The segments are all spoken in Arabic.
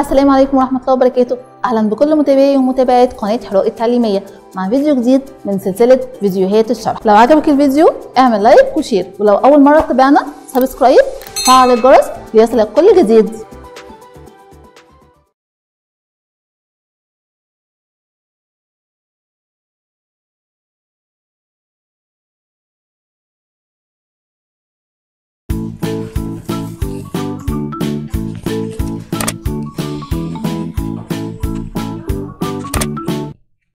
السلام عليكم ورحمة الله وبركاته أهلا بكل متابعي ومتابعات قناة حراء التعليمية مع فيديو جديد من سلسلة فيديوهات الشرح لو عجبك الفيديو اعمل لايك وشير ولو أول مرة تتابعنا سبسكرايب فعل الجرس ليصلك كل جديد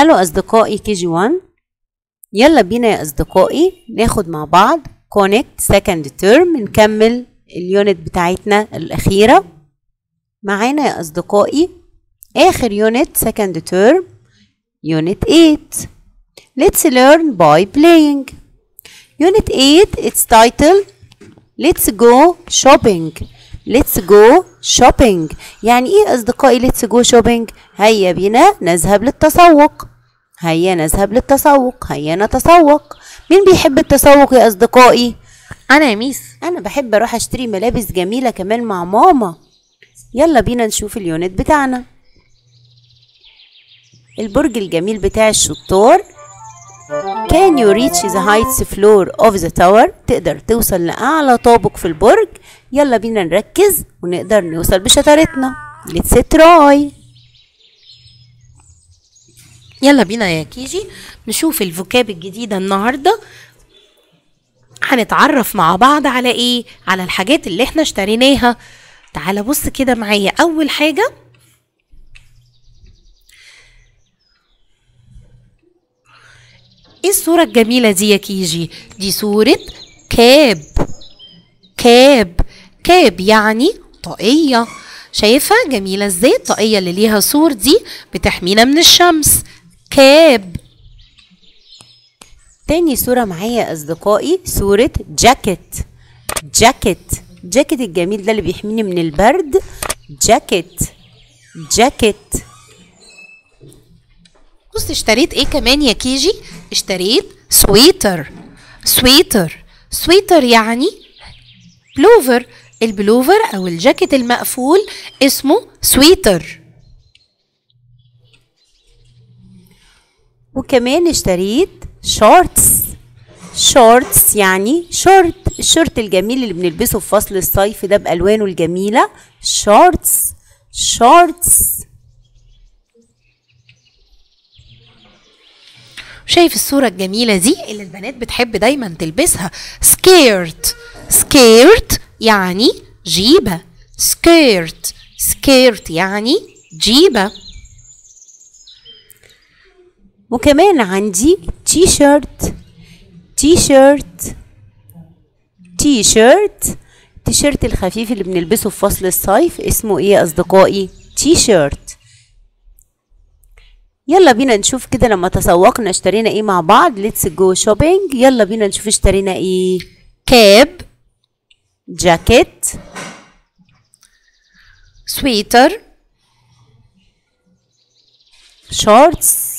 ألو أصدقائي كي جي 1 يلا بينا يا أصدقائي ناخد مع بعض كونكت سكند تيرم نكمل اليونت بتاعتنا الأخيرة معانا يا أصدقائي آخر يونت سكند تيرم يونت 8 Let's learn by playing Unit 8 it's titled Let's go shopping Let's go shopping يعني ايه أصدقائي let's go shopping هيا بينا نذهب للتسوق هيا نذهب للتسوق هيا نتسوق مين بيحب التسوق يا أصدقائي؟ أنا يا ميس أنا بحب أروح أشتري ملابس جميلة كمان مع ماما يلا بينا نشوف اليونت بتاعنا البرج الجميل بتاع الشطار Can you reach the heights floor of the tower تقدر توصل لأعلى طابق في البرج يلا بينا نركز ونقدر نوصل بشطارتنا Let's try يلا بينا يا كيجي نشوف الفوكاب الجديدة النهاردة هنتعرف مع بعض على ايه على الحاجات اللي احنا اشتريناها تعال بص كده معايا اول حاجة ايه الصورة الجميلة دي يا كيجي دي صورة كاب كاب كاب يعني طاقية شايفة جميلة ازاي الطاقية اللي ليها صور دي بتحمينا من الشمس كاب تاني صورة معايا يا أصدقائي صورة جاكيت جاكيت جاكيت الجميل ده اللي بيحميني من البرد جاكيت جاكيت بص اشتريت ايه كمان يا كيجي اشتريت سويتر سويتر سويتر يعني بلوفر البلوفر او الجاكيت المقفول اسمه سويتر وكمان اشتريت شورتس شورتس يعني شورت الشورت الجميل اللي بنلبسه في فصل الصيف ده بألوانه الجميلة شورتس شورتس شايف الصورة الجميلة دي اللي البنات بتحب دايما تلبسها سكيرت سكيرت يعني جيبة سكيرت سكيرت يعني جيبة وكمان عندي تي شيرت تي شيرت تي شيرت شيرت الخفيف اللي بنلبسه في فصل الصيف اسمه ايه يا اصدقائي تي شيرت يلا بينا نشوف كده لما تسوقنا اشترينا ايه مع بعض ليتس جو شوبينج يلا بينا نشوف اشترينا ايه كاب جاكيت سويتر شورتس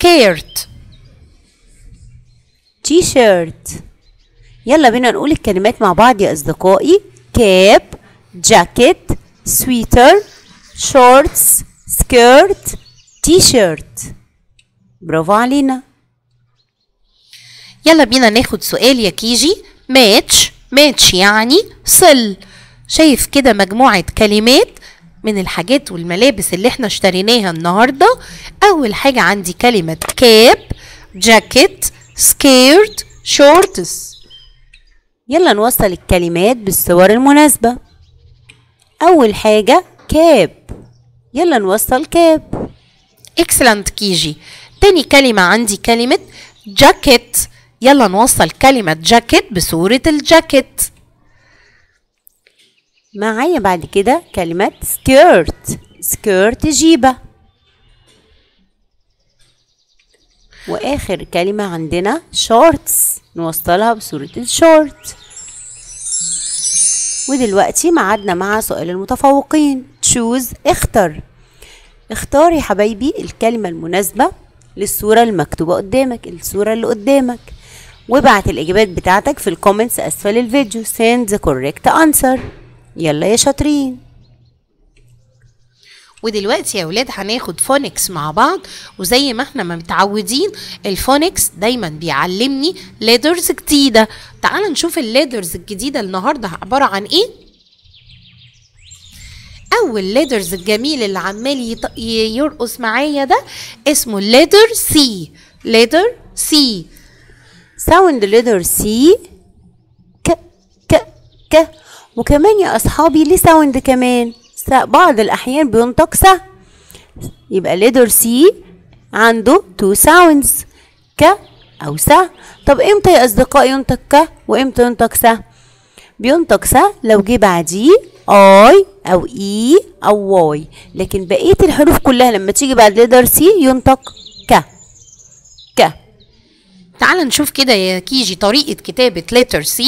سكيرت تي شيرت يلا بينا نقول الكلمات مع بعض يا أصدقائي كاب جاكيت سويتر شورتس سكيرت تي شيرت برافو علينا يلا بينا ناخد سؤال يا كيجي ماتش ماتش يعني صل شايف كده مجموعة كلمات من الحاجات والملابس اللي احنا اشتريناها النهارده اول حاجه عندي كلمه كاب جاكيت سكيرت شورتس يلا نوصل الكلمات بالصور المناسبه اول حاجه كاب يلا نوصل كاب اكسلنت كيجي تاني كلمه عندي كلمه جاكيت يلا نوصل كلمه جاكيت بصوره الجاكيت معايا بعد كده كلمة سكيرت سكيرت جيبة وآخر كلمة عندنا شورتس نوصلها بصورة الشورت ودلوقتي معادنا مع سؤال المتفوقين choose اختر اختار يا حبايبي الكلمة المناسبة للصورة المكتوبة قدامك الصورة اللي قدامك وابعت الإجابات بتاعتك في الكومنتس أسفل الفيديو send the correct answer يلا يا شاطرين ودلوقتي يا ولاد هناخد فونكس مع بعض وزي ما احنا ما متعودين الفونكس دايما بيعلمني ليدرز جديدة تعال نشوف الليدرز الجديدة النهاردة عبارة عن ايه اول ليدرز الجميل اللي عمال يط... يرقص معايا ده اسمه الليدر سي ليدر سي ساوند ليدر سي ك ك ك وكمان يا أصحابي ليه ساوند كمان بعض الأحيان بينطق س يبقى ليدر سي عنده تو ساوندز ك أو سا طب إمتى يا أصدقاء ينطق ك وإمتى ينطق سا بينطق سا لو جه بعديه اي او اي e او واي لكن بقيه الحروف كلها لما تيجي بعد ليدر سي ينطق ك ك تعال نشوف كده يا كيجي طريقة كتابة letter C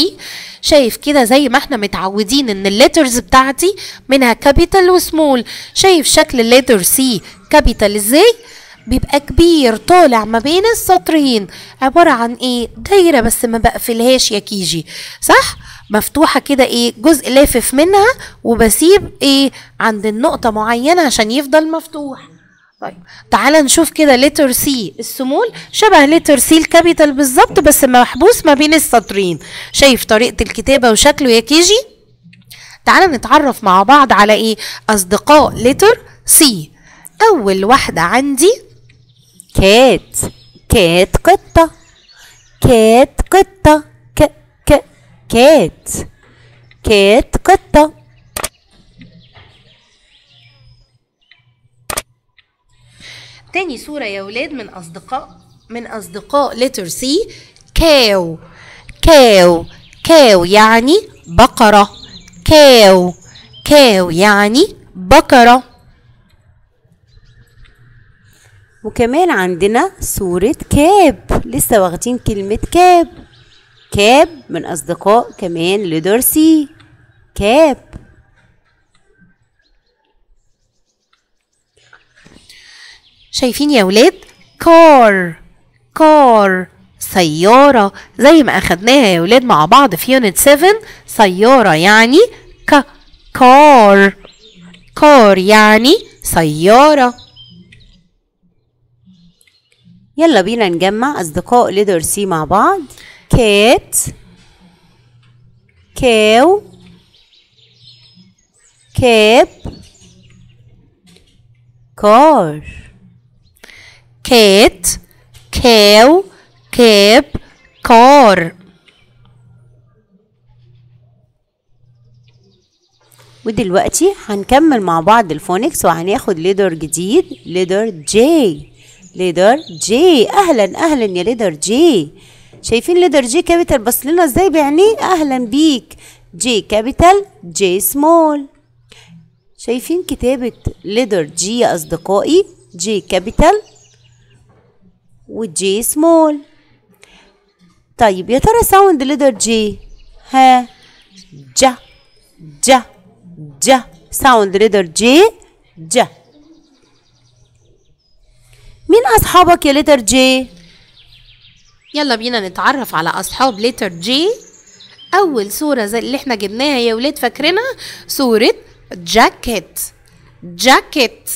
شايف كده زي ما احنا متعودين ان letters بتاعتي منها كابيتال وسمول شايف شكل letter C كابيتال ازاي بيبقى كبير طالع ما بين السطرين عبارة عن ايه دايرة بس ما بقفلهاش يا كيجي صح مفتوحة كده ايه جزء لافف منها وبسيب ايه عند النقطة معينة عشان يفضل مفتوح طيب تعال نشوف كده لتر سي السمول شبه لتر سي الكابيتال بالظبط بس محبوس ما بين السطرين شايف طريقه الكتابه وشكله يا كيجي تعال نتعرف مع بعض على ايه اصدقاء لتر سي اول واحده عندي كات كات قطه كات قطه ك ك كات كات قطه تاني صورة يا ولاد من أصدقاء من أصدقاء لتر سي كاو كاو كاو يعني بقرة كاو كاو يعني بقرة وكمان عندنا صورة كاب لسه واخدين كلمة كاب كاب من أصدقاء كمان لدرسي سي كاب شايفين يا ولاد كار كار سيارة زي ما أخدناها يا ولاد مع بعض في يونت 7 سيارة يعني ك كار كار يعني سيارة يلا بينا نجمع أصدقاء ليدر سي مع بعض كات كاو كاب كار cat cow كاب car ودلوقتي هنكمل مع بعض الفونكس وهناخد ليدر جديد ليدر جي ليدر جي اهلا اهلا يا ليدر جي شايفين ليدر جي كابيتال بص لنا ازاي بعينيه اهلا بيك جي كابيتال جي سمول شايفين كتابة ليدر جي يا اصدقائي جي كابيتال والجي سمول طيب يا ترى ساوند لدر جي ها جا جا جا ساوند لدر جي جا مين أصحابك يا لتر جي؟ يلا بينا نتعرف على أصحاب لتر جي أول صورة زي اللي احنا جبناها يا ولاد فاكرينها صورة جاكيت جاكيت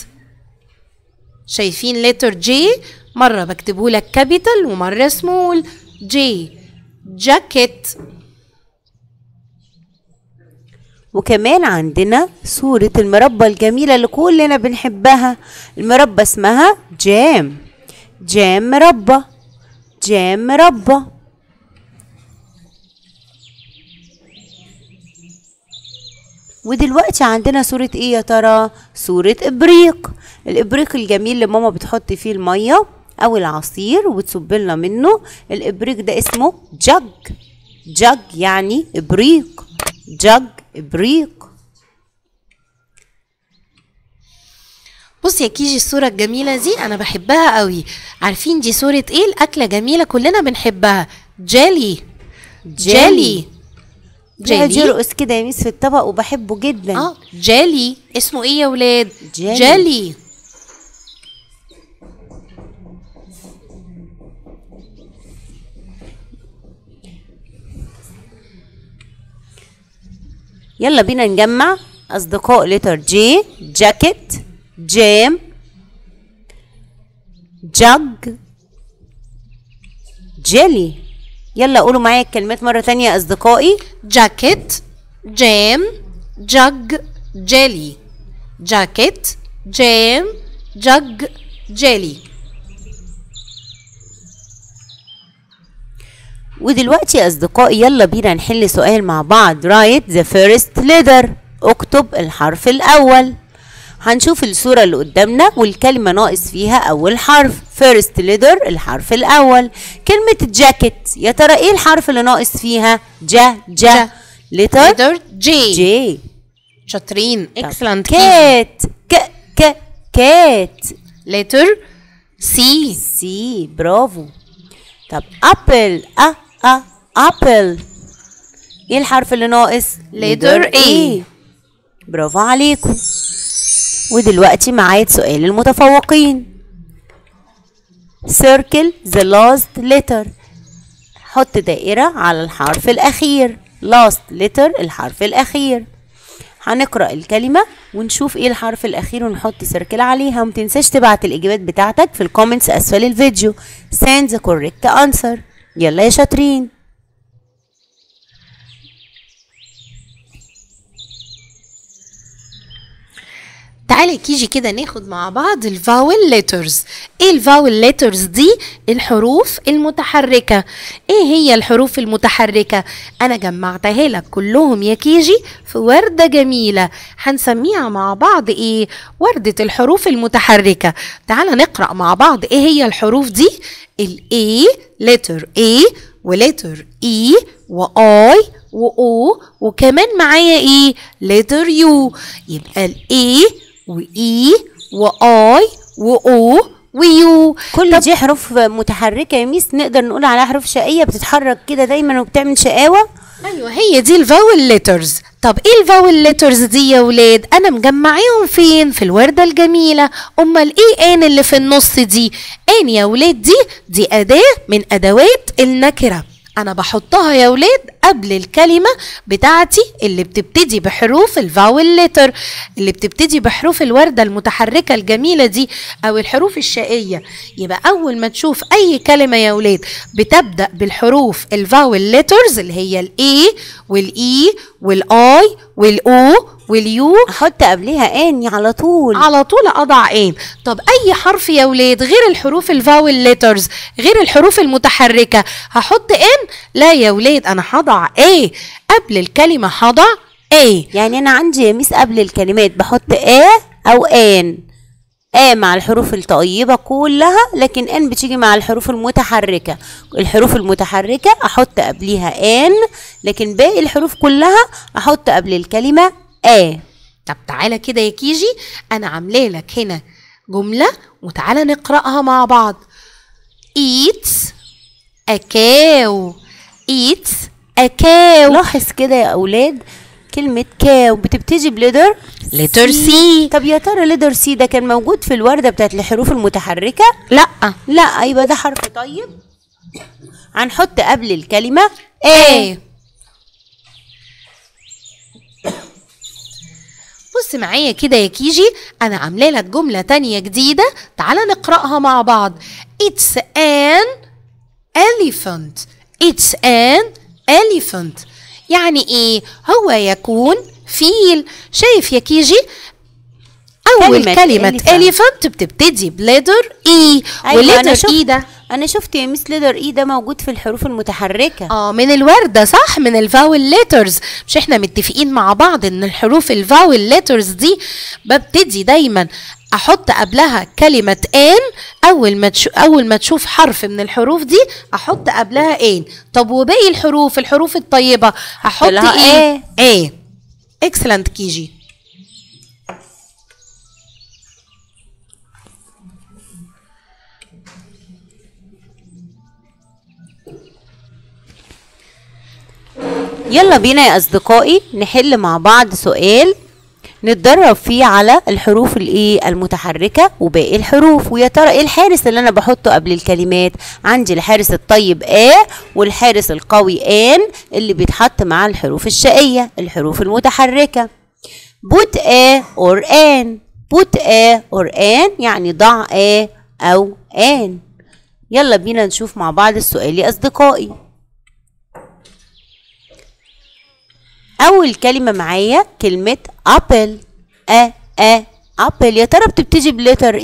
شايفين لتر جي مرة بكتبه لك كابيتال ومرة سمول جي جاكيت وكمان عندنا صورة المربى الجميلة اللي كلنا بنحبها المربى اسمها جام جام مربى جام مربى ودلوقتي عندنا صورة ايه يا ترى؟ صورة ابريق الابريق الجميل اللي ماما بتحط فيه المية او العصير وتصب لنا منه الابريق ده اسمه جج جج يعني ابريق جج ابريق بص يا كيجي الصورة الجميلة دي أنا بحبها قوي عارفين دي صورة إيه الأكلة جميلة كلنا بنحبها جيلي جيلي جيلي بيرقص كده يا ميس في الطبق وبحبه جدا اه جيلي اسمه ايه يا ولاد جيلي, جيلي. يلا بينا نجمع أصدقاء لتر جي جاكيت جام جاج جيلي يلا قولوا معايا الكلمات مرة تانية يا أصدقائي جاكيت جام جاج جيلي جاكيت جيم جاج جيلي ودلوقتي يا أصدقائي يلا بينا نحل سؤال مع بعض write the first letter اكتب الحرف الأول هنشوف الصورة اللي قدامنا والكلمة ناقص فيها أول حرف first letter الحرف الأول كلمة جاكيت يا ترى إيه الحرف اللي ناقص فيها جا جا letter جي جي شاطرين اكسلنت كات ك ك كات letter سي سي برافو طب ابل أ أ آه، أبل إيه الحرف اللي ناقص؟ ليدر إي e. e. برافو عليكم ودلوقتي معايا سؤال المتفوقين circle the last letter حط دائرة على الحرف الأخير last letter الحرف الأخير هنقرأ الكلمة ونشوف ايه الحرف الأخير ونحط سيركل عليها ومتنساش تبعت الإجابات بتاعتك في الكومنتس أسفل الفيديو send the correct answer يلا يا شاطرين تعالي كيجي كده ناخد مع بعض الفاول ليترز ايه الفاول ليترز دي الحروف المتحركة ايه هي الحروف المتحركة انا جمعتها لك كلهم يا كيجي في وردة جميلة هنسميها مع بعض ايه وردة الحروف المتحركة تعالى نقرأ مع بعض ايه هي الحروف دي ال A لتر A ولتر E و I و O وكمان معايا ايه لتر U يبقى ال A وإي وآي وأو ويو كل دي حروف متحركه يا ميس نقدر نقول عليها حروف شقيه بتتحرك كده دايما وبتعمل شقاوه ايوه هي دي الفاول ليترز طب ايه الفاول ليترز دي يا ولاد انا مجمعيهم فين في الورده الجميله امال ايه ان اللي في النص دي ان يا ولاد دي دي اداه من ادوات النكره انا بحطها يا ولاد قبل الكلمه بتاعتي اللي بتبتدي بحروف الفاول ليتر اللي بتبتدي بحروف الورده المتحركه الجميله دي او الحروف الشقيه يبقى اول ما تشوف اي كلمه يا ولاد بتبدا بالحروف الفاول ليترز اللي هي الاي والاي e والاي والاو واليو احط قبلها ان على طول على طول اضع ان طب اي حرف يا ولاد غير الحروف الفاول ليترز غير الحروف المتحركه هحط ان لا يا ولاد انا هضع ايه قبل الكلمه هضع ايه يعني انا عندي مس ميس قبل الكلمات بحط ايه او ان آ مع الحروف الطيبة كلها لكن إن بتيجي مع الحروف المتحركة الحروف المتحركة أحط قبليها إن لكن باقي الحروف كلها أحط قبل الكلمة آ طب تعالى كده يا كيجي أنا عاملة لك هنا جملة وتعالى نقرأها مع بعض eat a cow eat a cow لاحظ كده يا أولاد كلمة كاو بتبتدي بليدر ليتر سي طب يا ترى ليدر سي ده كان موجود في الوردة بتاعت الحروف المتحركة؟ لأ لأ يبقى أيوة ده حرف طيب هنحط قبل الكلمة A بص معايا كده يا كيجي أنا عاملة لك جملة تانية جديدة تعالى نقرأها مع بعض It's an elephant It's an elephant يعني إيه هو يكون فيل شايف يا كيجي أول كلمة, كلمة elephant بتبتدي بليدر إي أيوة وليدر إي ده أنا شفت يا مس ليدر إي ده موجود في الحروف المتحركة آه من الوردة صح من الفاول ليترز مش إحنا متفقين مع بعض إن الحروف الفاول ليترز دي ببتدي دايما احط قبلها كلمه ان اول ما اول ما تشوف حرف من الحروف دي احط قبلها ان طب وباقي الحروف الحروف الطيبه احط ايه ايه اكسلنت إيه. كيجي يلا بينا يا اصدقائي نحل مع بعض سؤال نتدرب فيه على الحروف الايه المتحركه وباقي الحروف ويا ترى ايه الحارس اللي انا بحطه قبل الكلمات عندي الحارس الطيب آ آه والحارس القوي آن اللي بيتحط مع الحروف الشقيه الحروف المتحركه بوت آ اور آن بوت آ اور آن يعني ضع آ او آن يلا بينا نشوف مع بعض السؤال يا اصدقائي اول كلمه معايا كلمه ابل ا ا ابل يا ترى بتبتدي بليتر e.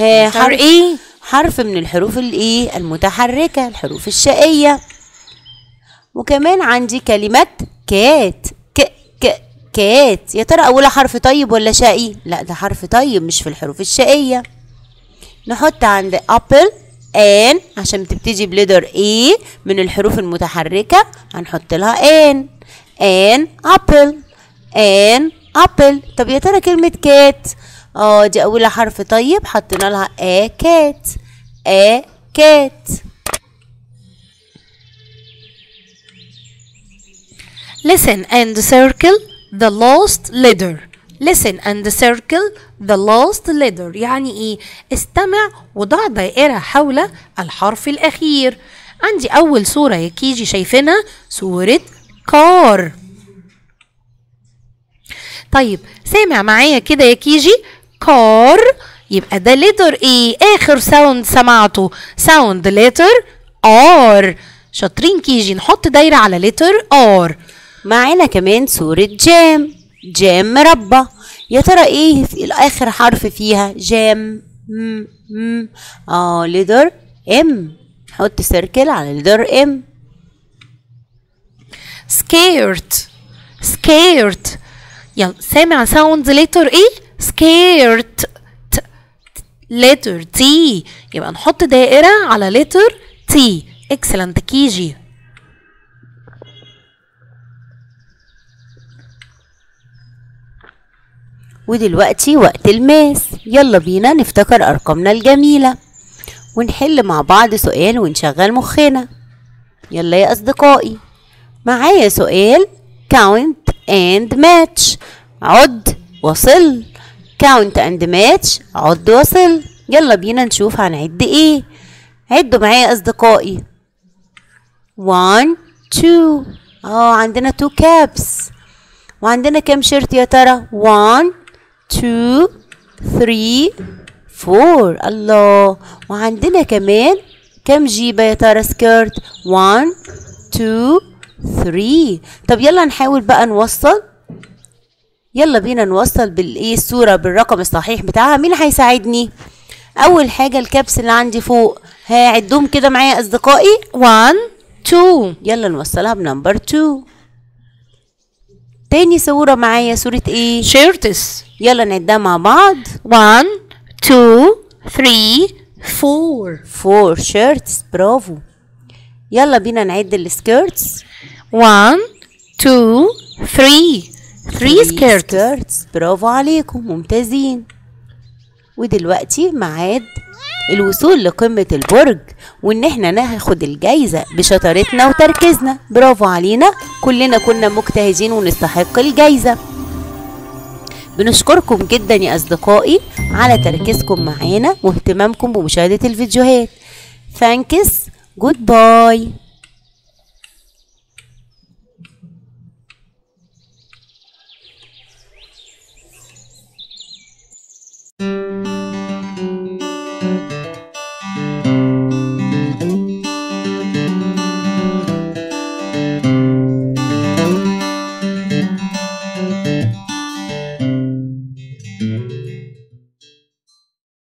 ايه حرف ايه حرف من الحروف الايه e المتحركه الحروف الشقيه وكمان عندي كلمه كات ك ك كات يا ترى اولها حرف طيب ولا شقي لا ده حرف طيب مش في الحروف الشقيه نحط عند ابل ان عشان بتبتدي بليدر اي من الحروف المتحركه هنحط لها ان ان ابل ان ابل طب يا ترى كلمة كات اه دي اول حرف طيب حطينا لها a كات a كات Listen and circle the lost letter listen and circle the last letter يعني ايه استمع وضع دائرة حول الحرف الأخير عندي أول صورة يا كيجي شايفينها صورة car طيب سامع معايا كده يا كيجي كار يبقى ده لتر ايه اخر ساوند سمعته ساوند لتر ار شاطرين كيجي نحط دايره على لتر ار معانا كمان صوره جام جام مربى يا ترى ايه في الاخر حرف فيها جام م م اه ليدر ام نحط سيركل على ليدر ام scared scared يلا سامع ساوند ليتر ايه scared ليتر تي يبقى نحط دائرة على ليتر تي اكسلنت كيجي ودلوقتي وقت الماس يلا بينا نفتكر ارقامنا الجميلة ونحل مع بعض سؤال ونشغل مخنا يلا يا اصدقائي معايا سؤال count and match عد وصل count and match عد وصل يلا بينا نشوف هنعد ايه عدوا معايا اصدقائي 1 2 اه عندنا 2 كابس وعندنا كام شيرت يا ترى 1 2 3 4 الله وعندنا كمان كام جيبه يا ترى سكيرت 1 2 3 طب يلا نحاول بقى نوصل يلا بينا نوصل بالايه الصورة بالرقم الصحيح بتاعها مين هيساعدني اول حاجة الكبس اللي عندي فوق هعدهم كده معايا اصدقائي 1 2 يلا نوصلها بنمبر 2 تاني صورة معايا صورة ايه شيرتس يلا نعدها مع بعض 1 2 3 4 4 شيرتس برافو يلا بينا نعد السكيرتس One, two, three. Three skirts. skirts. برافو عليكم ممتازين. ودلوقتي معاد الوصول لقمة البرج وإن إحنا ناخد الجايزة بشطارتنا وتركيزنا برافو علينا كلنا كنا مجتهدين ونستحق الجايزة بنشكركم جدا يا أصدقائي على تركيزكم معانا واهتمامكم بمشاهدة الفيديوهات Thanks. Goodbye.